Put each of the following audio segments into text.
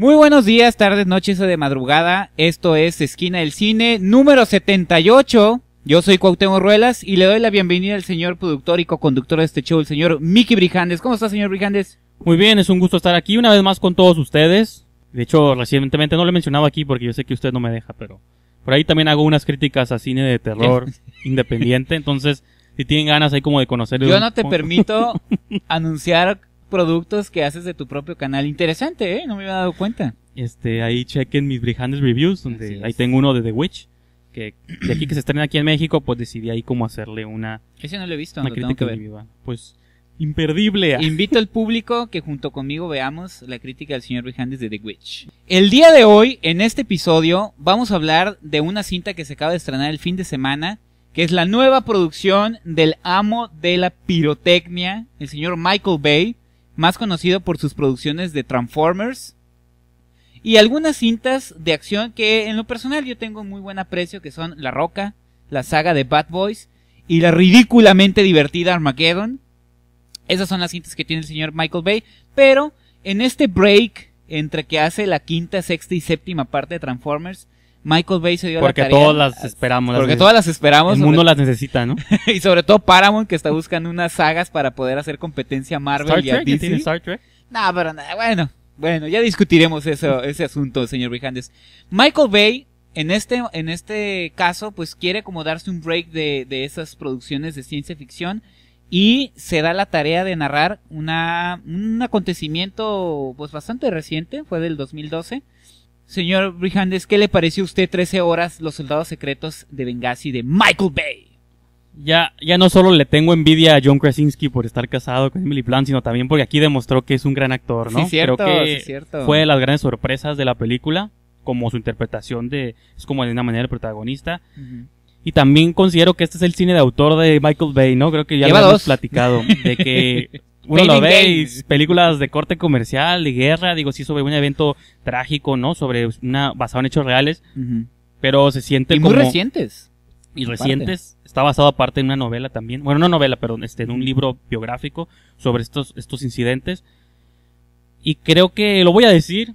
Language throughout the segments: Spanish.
Muy buenos días, tardes, noches o de madrugada. Esto es Esquina del Cine número 78. Yo soy Cuauhtémoc Ruelas y le doy la bienvenida al señor productor y co-conductor de este show, el señor Mickey Brijandes. ¿Cómo está, señor Brijandes? Muy bien, es un gusto estar aquí una vez más con todos ustedes. De hecho, recientemente no lo he mencionado aquí porque yo sé que usted no me deja, pero por ahí también hago unas críticas a cine de terror independiente. Entonces, si tienen ganas ahí como de conocerlo. Yo no te permito anunciar productos que haces de tu propio canal. Interesante, ¿eh? No me había dado cuenta. Este, ahí chequen mis Brihandes Reviews, donde ahí tengo uno de The Witch, que de aquí que se estrena aquí en México, pues decidí ahí cómo hacerle una... Ese no lo he visto, no crítica tengo que Pues, imperdible. Invito al público que junto conmigo veamos la crítica del señor Brihandes de The Witch. El día de hoy, en este episodio, vamos a hablar de una cinta que se acaba de estrenar el fin de semana, que es la nueva producción del amo de la pirotecnia, el señor Michael Bay, más conocido por sus producciones de Transformers y algunas cintas de acción que en lo personal yo tengo muy buen aprecio, que son La Roca, la saga de Bad Boys y la ridículamente divertida Armageddon. Esas son las cintas que tiene el señor Michael Bay, pero en este break entre que hace la quinta, sexta y séptima parte de Transformers, Michael Bay se dio porque la tarea. Porque todas las esperamos. Porque todas las esperamos. El mundo las necesita, ¿no? y sobre todo Paramount, que está buscando unas sagas para poder hacer competencia a Marvel Star y a Star Trek? No, pero nada, bueno. Bueno, ya discutiremos eso, ese asunto, señor Brijandes. Michael Bay, en este, en este caso, pues quiere como darse un break de, esas producciones de ciencia ficción y se da la tarea de narrar una, un acontecimiento pues bastante reciente, fue del 2012 Señor Brihandes, ¿qué le parece a usted 13 horas Los Soldados Secretos de Benghazi de Michael Bay? Ya, ya no solo le tengo envidia a John Krasinski por estar casado con Emily Blunt, sino también porque aquí demostró que es un gran actor, ¿no? Sí, cierto, Creo que fue de las grandes sorpresas de la película, como su interpretación de, es como de una manera el protagonista. Y también considero que este es el cine de autor de Michael Bay, ¿no? Creo que ya lo hemos platicado, de que uno lo ve películas de corte comercial, de guerra, digo, sí, sobre un evento trágico, ¿no? Sobre una, basado en hechos reales, pero se siente muy recientes. Y recientes, está basado aparte en una novela también, bueno, no novela, pero este, en un libro biográfico sobre estos, estos incidentes. Y creo que lo voy a decir,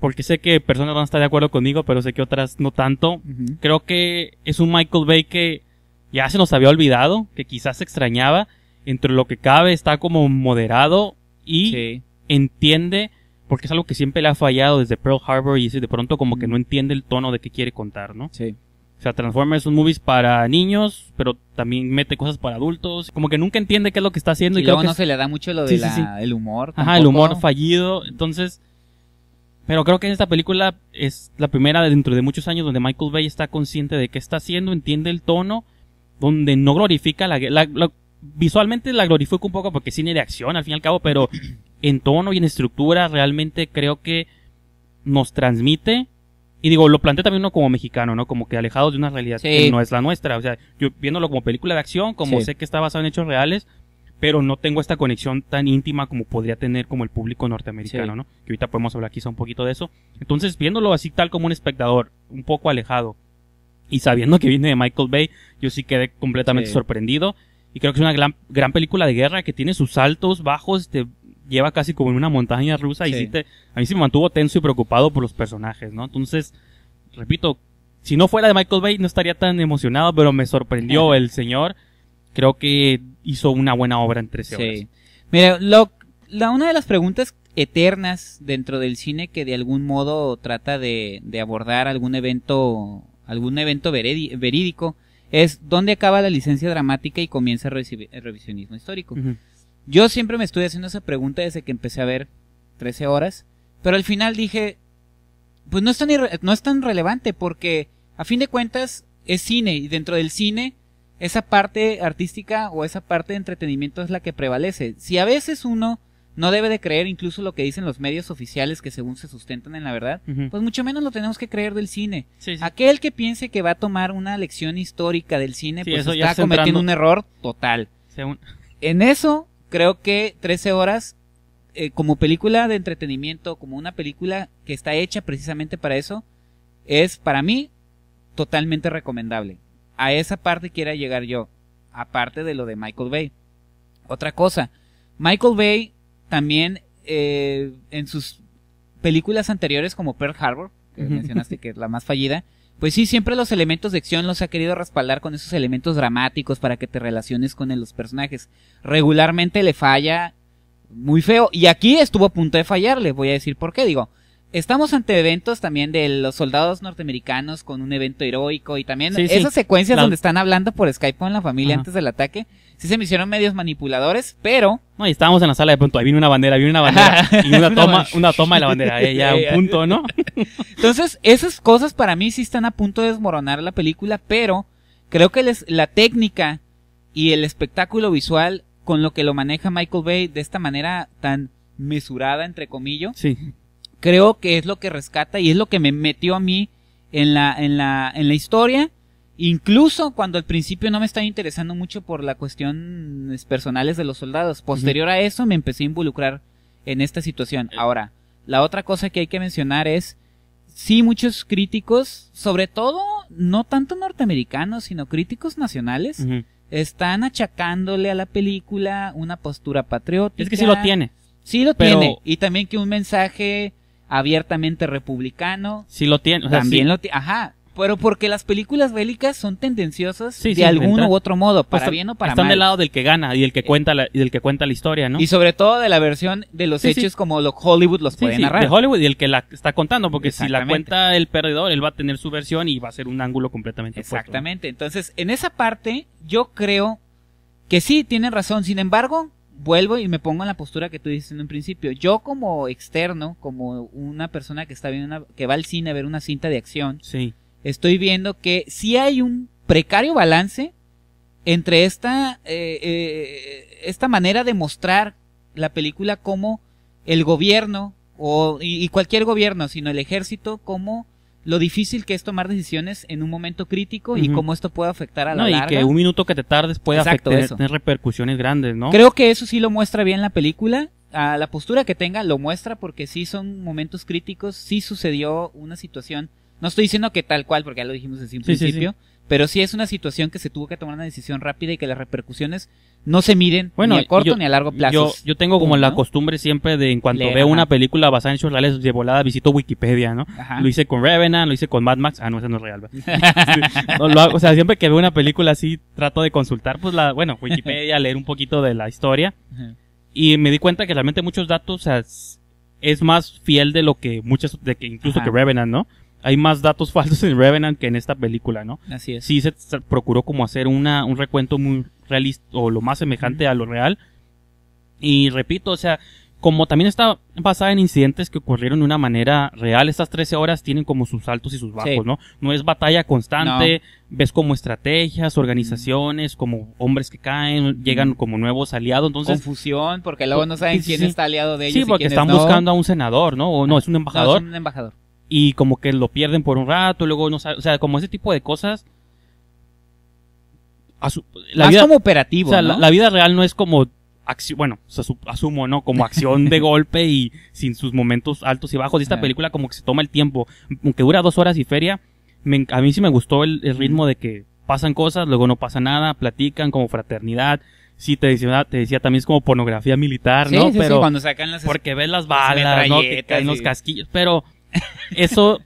porque sé que personas van a estar de acuerdo conmigo, pero sé que otras no tanto. Creo que es un Michael Bay que ya se nos había olvidado, que quizás se extrañaba, entre lo que cabe está como moderado y entiende, porque es algo que siempre le ha fallado desde Pearl Harbor y de pronto como que no entiende el tono de que quiere contar, ¿no? Sí. O sea, Transformers esos movies para niños, pero también mete cosas para adultos. Como que nunca entiende qué es lo que está haciendo. y creo que no se le da mucho lo del de humor. Ajá, el humor fallido. Entonces, pero creo que esta película es la primera dentro de muchos años donde Michael Bay está consciente de qué está haciendo, entiende el tono, donde no glorifica la visualmente la glorifico un poco porque es cine de acción al fin y al cabo, pero en tono y en estructura realmente creo que nos transmite. Y digo, lo planteé también uno como mexicano, ¿no? Como que alejado de una realidad que no es la nuestra. O sea, yo viéndolo como película de acción, como sé que está basado en hechos reales, pero no tengo esta conexión tan íntima como podría tener como el público norteamericano, ¿no? Que ahorita podemos hablar quizá un poquito de eso. Entonces, viéndolo así tal como un espectador, un poco alejado, y sabiendo que viene de Michael Bay, yo sí quedé completamente sorprendido. Y creo que es una gran, gran película de guerra que tiene sus altos, bajos, te este, lleva casi como en una montaña rusa. Y sí te, a mí se me mantuvo tenso y preocupado por los personajes, ¿no? Entonces, repito, si no fuera de Michael Bay no estaría tan emocionado, pero me sorprendió el señor. Creo que hizo una buena obra entre Sí. Mira, lo, la, una de las preguntas eternas dentro del cine que de algún modo trata de, de abordar algún evento, algún evento verídico es dónde acaba la licencia dramática y comienza el, revisionismo histórico. Yo siempre me estoy haciendo esa pregunta desde que empecé a ver 13 horas, pero al final dije, pues no es tan, no es tan relevante porque a fin de cuentas es cine y dentro del cine esa parte artística o esa parte de entretenimiento es la que prevalece. Si a veces uno no debe de creer incluso lo que dicen los medios oficiales que según se sustentan en la verdad, pues mucho menos lo tenemos que creer del cine. Aquel que piense que va a tomar una lección histórica del cine, pues está cometiendo un error total. En eso, creo que 13 horas, eh, como película de entretenimiento, como una película que está hecha precisamente para eso, es para mí totalmente recomendable. A esa parte quiera llegar yo, aparte de lo de Michael Bay. Otra cosa, Michael Bay también eh, en sus películas anteriores como Pearl Harbor, que mencionaste que es la más fallida, pues sí, siempre los elementos de acción los ha querido respaldar con esos elementos dramáticos para que te relaciones con los personajes. Regularmente le falla muy feo y aquí estuvo a punto de fallarle, voy a decir por qué, digo, Estamos ante eventos también de los soldados norteamericanos con un evento heroico y también esas secuencias donde están hablando por Skype con la familia antes del ataque. Sí se me hicieron medios manipuladores, pero... No, y estábamos en la sala de pronto, ahí viene una bandera, viene una bandera y una toma, una toma de la bandera, ya un punto, ¿no? Entonces, esas cosas para mí sí están a punto de desmoronar la película, pero creo que la técnica y el espectáculo visual con lo que lo maneja Michael Bay de esta manera tan mesurada, entre comillas, sí creo que es lo que rescata y es lo que me metió a mí en la, en la, en la historia. Incluso cuando al principio no me estaba interesando mucho por la cuestión personales de los soldados. Posterior a eso me empecé a involucrar en esta situación. Eh. Ahora, la otra cosa que hay que mencionar es, sí, muchos críticos, sobre todo no tanto norteamericanos, sino críticos nacionales, están achacándole a la película una postura patriótica. Es que sí lo tiene. Sí lo tiene. Y también que un mensaje abiertamente republicano. si lo tiene. también lo tiene. Ajá. Pero porque las películas bélicas son tendenciosas de algún u otro modo, para bien o para están Están del lado del que gana y el que eh, cuenta y del que cuenta la historia, ¿no? Y sobre todo de la versión de los hechos como los Hollywood los puede narrar. De Hollywood y el que la está contando, porque si la cuenta el perdedor, él va a tener su versión y va a ser un ángulo completamente Exactamente. Entonces, en esa parte, yo creo que sí tienen razón. Sin embargo, vuelvo y me pongo en la postura que tú dices en un principio. Yo como externo, como una persona que está viendo una, que va al cine a ver una cinta de acción, sí. estoy viendo que sí hay un precario balance entre esta eh, eh, esta manera de mostrar la película como el gobierno o y cualquier gobierno, sino el ejército como lo difícil que es tomar decisiones en un momento crítico y cómo esto puede afectar a la no, Y que un minuto que te tardes puede afectar, eso. tener repercusiones grandes, ¿no? Creo que eso sí lo muestra bien la película. A la postura que tenga lo muestra porque sí son momentos críticos, sí sucedió una situación. No estoy diciendo que tal cual, porque ya lo dijimos desde un principio pero sí es una situación que se tuvo que tomar una decisión rápida y que las repercusiones no se miden ni a corto ni a largo plazo. Yo, tengo como la costumbre siempre de en cuanto veo una película basada en hechos reales de volada visito Wikipedia, ¿no? Lo hice con Revenant, lo hice con Mad Max, ah no, esa no es real. o sea, siempre que veo una película así trato de consultar pues la, bueno, Wikipedia, leer un poquito de la historia. Y me di cuenta que realmente muchos datos o sea, es más fiel de lo que muchas de que incluso que Revenant, ¿no? hay más datos falsos en Revenant que en esta película, ¿no? Así es. Sí se procuró como hacer una, un recuento muy realista o lo más semejante a lo real. Y repito, o sea, como también está basada en incidentes que ocurrieron de una manera real, estas 13 horas tienen como sus altos y sus bajos, ¿no? No es batalla constante, ves como estrategias, organizaciones, como hombres que caen, llegan como nuevos aliados, entonces... Confusión, porque luego no saben quién está aliado de ellos Sí, porque están buscando a un senador, ¿no? O no, ah, es un embajador. No, es un embajador y como que lo pierden por un rato, luego no sabe, o sea, como ese tipo de cosas. Es la como operativo. O sea, la, vida real no es como acción, bueno, o asumo, ¿no? Como acción de golpe y sin sus momentos altos y bajos. Y esta película como que se toma el tiempo, aunque dura dos horas y feria, a mí sí me gustó el, ritmo de que pasan cosas, luego no pasa nada, platican como fraternidad, sí te decía, te decía también es como pornografía militar, ¿no? pero cuando sacan las porque ves las balas, las ¿no? los casquillos, pero eso,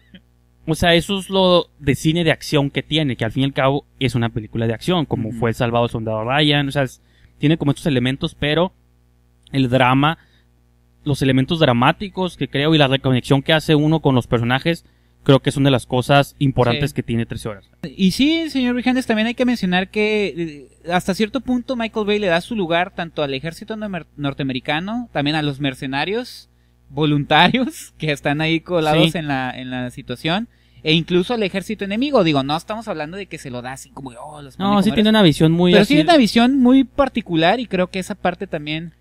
o sea, eso es lo de cine de acción que tiene, que al fin y al cabo es una película de acción, como fue El Salvado Soldado Ryan, o sea, tiene como estos elementos, pero el drama, los elementos dramáticos que creo y la reconexión que hace uno con los personajes, creo que es una de las cosas importantes que tiene trece horas. Y sí, señor Vijandes, también hay que mencionar que eh, hasta cierto punto Michael Bay le da su lugar tanto al ejército norteamericano, también a los mercenarios, voluntarios que están ahí colados en, la, en la situación e incluso el ejército enemigo. Digo, no estamos hablando de que se lo da así como, oh, los No, sí tiene una visión muy... Pero sí tiene una visión muy particular y creo que esa parte también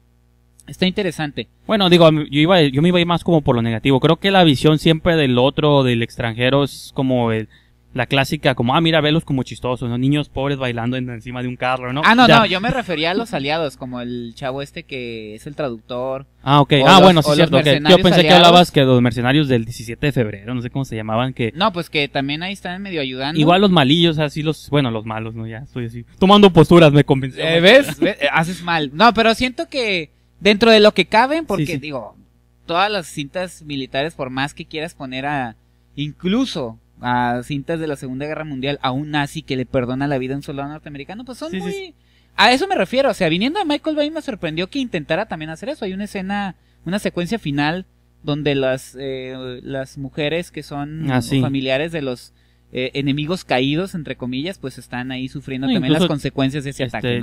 está interesante. Bueno, digo, yo, iba, yo me iba más como por lo negativo. Creo que la visión siempre del otro, del extranjero, es como el la clásica, como, ah, mira, velos como chistosos, ¿no? Niños pobres bailando encima de un carro, ¿no? Ah, no, no, yo me refería a los aliados, como el chavo este que es el traductor. Ah, ok, ah, bueno, sí, cierto, Yo pensé que hablabas que los mercenarios del 17 de febrero, no sé cómo se llamaban, que... No, pues que también ahí están medio ayudando. Igual los malillos, así los, bueno, los malos, ¿no? Ya estoy así, tomando posturas, me convenció. Eh, ¿ves? Eh, haces mal. No, pero siento que dentro de lo que caben, porque digo, todas las cintas militares, por más que quieras poner a... Incluso a cintas de la Segunda Guerra Mundial a un nazi que le perdona la vida a un soldado norteamericano, pues son muy... A eso me refiero, o sea, viniendo a Michael Bay me sorprendió que intentara también hacer eso. Hay una escena, una secuencia final donde las, eh, las mujeres que son ah, familiares de los eh, enemigos caídos, entre comillas, pues están ahí sufriendo también las consecuencias de ese este, ataque.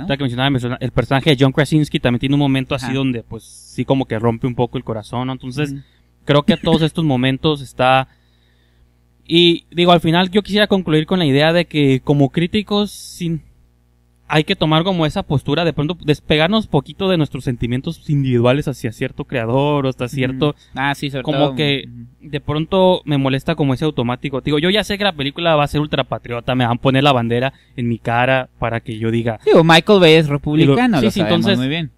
el personaje de John Krasinski también tiene un momento así donde, pues sí, como que rompe un poco el corazón. Entonces, creo que a todos estos momentos está y digo, al final yo quisiera concluir con la idea de que como críticos sin, hay que tomar como esa postura de pronto despegarnos poquito de nuestros sentimientos individuales hacia cierto creador o hasta cierto ah sí como que de pronto me molesta como ese automático digo yo ya sé que la película va a ser ultrapatriota, me van a poner la bandera en mi cara para que yo diga digo Michael Bay es republicano sí, sí, entonces, muy bien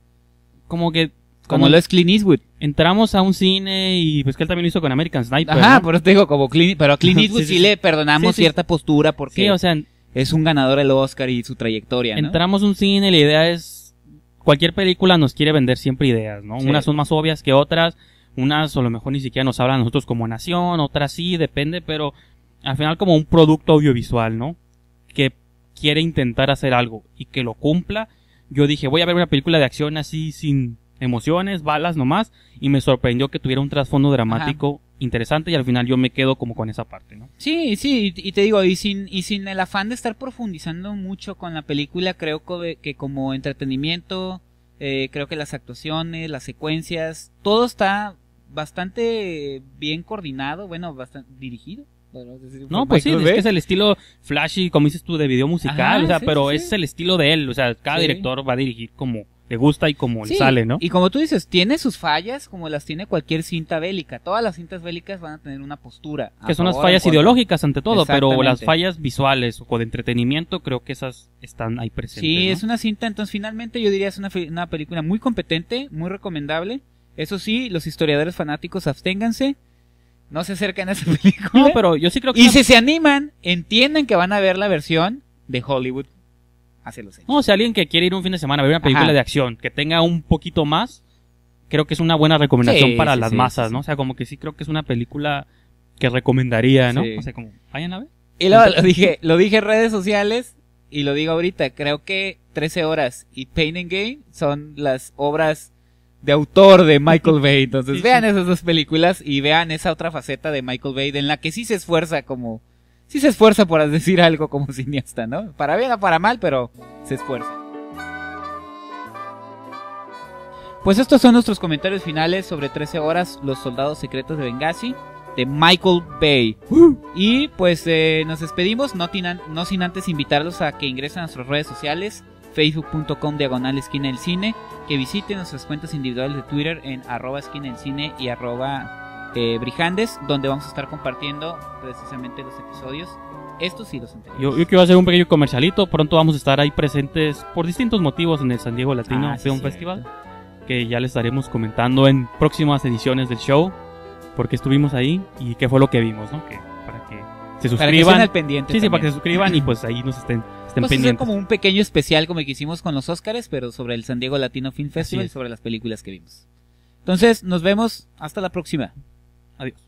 como que como lo es Clint Eastwood. Entramos a un cine y pues que él también lo hizo con American Sniper. Ajá, pero te digo, como Clint, pero a Clint Eastwood sí, le perdonamos cierta postura porque o sea, es un ganador del Oscar y su trayectoria. Entramos a un cine, la idea es, cualquier película nos quiere vender siempre ideas, ¿no? Unas son más obvias que otras, unas a lo mejor ni siquiera nos hablan a nosotros como nación, otras sí, depende, pero al final como un producto audiovisual, ¿no? Que quiere intentar hacer algo y que lo cumpla. Yo dije, voy a ver una película de acción así sin emociones, balas nomás, y me sorprendió que tuviera un trasfondo dramático interesante y al final yo me quedo como con esa parte, ¿no? Sí, sí, y te digo, y sin, y sin el afán de estar profundizando mucho con la película, creo que como entretenimiento, eh, creo que las actuaciones, las secuencias, todo está bastante bien coordinado, bueno, bastante dirigido. no, pues sí, es el estilo flashy, como dices tú, de video musical, o sea, pero es el estilo de él, o sea, cada director va a dirigir como le gusta y como sale, ¿no? Y como tú dices, tiene sus fallas como las tiene cualquier cinta bélica. Todas las cintas bélicas van a tener una postura. Que son las fallas ideológicas ante todo, pero las fallas visuales o de entretenimiento creo que esas están ahí presentes. Sí, es una cinta, entonces finalmente yo diría es una, película muy competente, muy recomendable. Eso sí, los historiadores fanáticos absténganse no se acerquen a esa película. No, pero yo sí creo que. Y si se animan, entienden que van a ver la versión de Hollywood no, si alguien que quiere ir un fin de semana a ver una película de acción, que tenga un poquito más, creo que es una buena recomendación para las masas, ¿no? O sea, como que sí creo que es una película que recomendaría, ¿no? O sea, como, vayan a ver. Y luego lo dije, lo dije en redes sociales y lo digo ahorita, creo que Trece horas y Pain and Gain son las obras de autor de Michael Bay. Entonces, vean esas dos películas y vean esa otra faceta de Michael Bay en la que sí se esfuerza como sí se esfuerza por decir algo como cineasta, ¿no? Para bien o para mal, pero se esfuerza. Pues estos son nuestros comentarios finales sobre 13 horas, Los Soldados Secretos de Benghazi, de Michael Bay. Y pues eh, nos despedimos, no, no sin antes invitarlos a que ingresen a nuestras redes sociales, facebook.com diagonal esquina del cine, que visiten nuestras cuentas individuales de Twitter en arroba esquina del cine y arroba eh, Brijandes, donde vamos a estar compartiendo precisamente los episodios. Estos y los anteriores. Yo, yo, quiero hacer un pequeño comercialito. Pronto vamos a estar ahí presentes por distintos motivos en el San Diego Latino ah, Film Festival, que ya les estaremos comentando en próximas ediciones del show, porque estuvimos ahí y qué fue lo que vimos, ¿no? Que, para que se suscriban. Para que al pendiente. Sí, sí, para que se suscriban y pues ahí nos estén pues es como un pequeño especial como el que hicimos con los Oscars, pero sobre el San Diego Latino Film Festival, sobre las películas que vimos. Entonces, nos vemos hasta la próxima. Adiós.